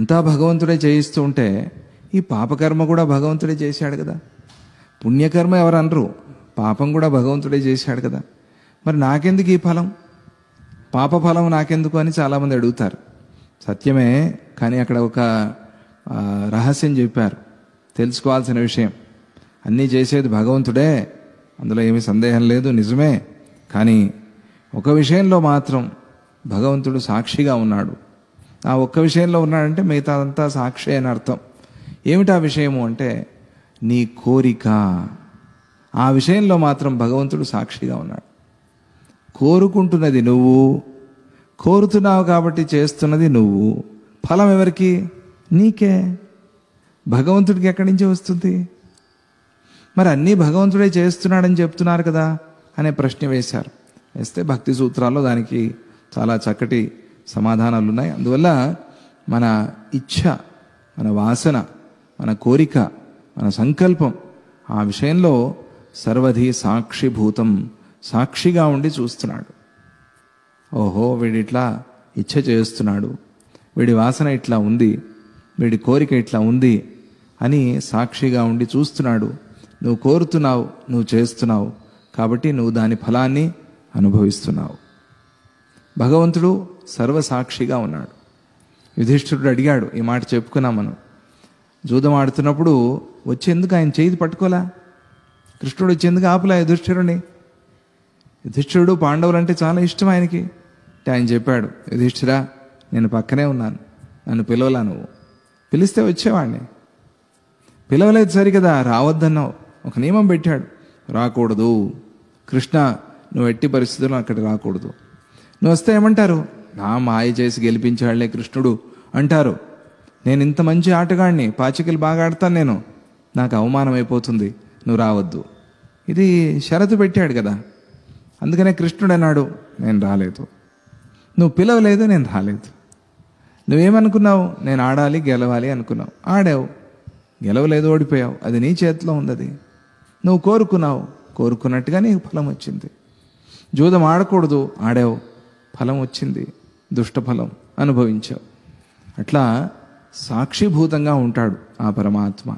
అంతా భగవంతుడే చేయిస్తూ ఉంటే ఈ పాపకర్మ కూడా భగవంతుడే చేశాడు కదా పుణ్యకర్మ ఎవరు అనరు పాపం కూడా భగవంతుడే చేశాడు కదా మరి నాకెందుకు ఈ ఫలం పాప ఫలం నాకెందుకు అని చాలామంది అడుగుతారు సత్యమే కానీ అక్కడ ఒక రహస్యం చెప్పారు తెలుసుకోవాల్సిన విషయం అన్నీ చేసేది భగవంతుడే అందులో ఏమీ సందేహం లేదు నిజమే కానీ ఒక విషయంలో మాత్రం భగవంతుడు సాక్షిగా ఉన్నాడు ఆ ఒక్క విషయంలో ఉన్నాడంటే మిగతా సాక్షి అని అర్థం ఏమిటా విషయము అంటే నీ కోరిక ఆ విషయంలో మాత్రం భగవంతుడు సాక్షిగా ఉన్నాడు కోరుకుంటున్నది నువ్వు కోరుతున్నావు కాబట్టి చేస్తున్నది నువ్వు ఫలం ఎవరికి నీకే భగవంతుడికి ఎక్కడి నుంచి వస్తుంది మరి అన్నీ భగవంతుడే చేస్తున్నాడని చెప్తున్నారు కదా అనే ప్రశ్న వేశారు వేస్తే భక్తి సూత్రాల్లో దానికి చాలా చక్కటి సమాధానాలు ఉన్నాయి అందువల్ల మన ఇచ్ఛ మన వాసన మన కోరిక మన సంకల్పం ఆ విషయంలో సర్వధి సాక్షిభూతం సాక్షిగా ఉండి చూస్తున్నాడు ఓహో వీడిట్లా ఇచ్ఛ చేస్తున్నాడు వీడి వాసన ఇట్లా ఉంది వీడి కోరిక ఇట్లా ఉంది అని సాక్షిగా ఉండి చూస్తున్నాడు నువ్వు కోరుతున్నావు నువ్వు చేస్తున్నావు కాబట్టి నువ్వు దాని ఫలాన్ని అనుభవిస్తున్నావు భగవంతుడు సర్వసాక్షిగా ఉన్నాడు యుధిష్ఠిరుడు అడిగాడు ఈ మాట చెప్పుకున్నాం మనం జూదం ఆడుతున్నప్పుడు వచ్చేందుకు ఆయన చేతి పట్టుకోలా కృష్ణుడు వచ్చేందుకు ఆపులా యుధిష్ఠిరుని యుధిష్ఠిరుడు అంటే చాలా ఇష్టం ఆయనకి ఆయన చెప్పాడు యుధిష్ఠిరా నేను పక్కనే ఉన్నాను నన్ను పిలవలా నువ్వు పిలిస్తే వచ్చేవాడిని పిలవలేదు సరికదా కదా రావద్దన్నావు ఒక నియమం పెట్టాడు రాకూడదు కృష్ణ నువ్వు ఎట్టి పరిస్థితుల్లో అక్కడ రాకూడదు నువ్వు వస్తే ఏమంటారు నా మాయ చేసి గెలిపించాడులే కృష్ణుడు అంటారు నేను ఇంత మంచి ఆటగాడిని పాచికలు బాగా ఆడతాను నేను నాకు అవమానం అయిపోతుంది నువ్వు రావద్దు ఇది షరతు పెట్టాడు కదా అందుకనే కృష్ణుడు అన్నాడు నేను రాలేదు నువ్వు పిలవలేదు నేను రాలేదు నువ్వేమనుకున్నావు నేను ఆడాలి గెలవాలి అనుకున్నావు ఆడావు గెలవలేదు ఓడిపోయావు అది నీ చేతిలో ఉంది నువ్వు కోరుకున్నావు కోరుకున్నట్టుగా నీకు ఫలం వచ్చింది జూదం ఆడకూడదు ఆడావు ఫలం వచ్చింది దుష్టఫలం అనుభవించావు అట్లా సాక్షిభూతంగా ఉంటాడు ఆ పరమాత్మ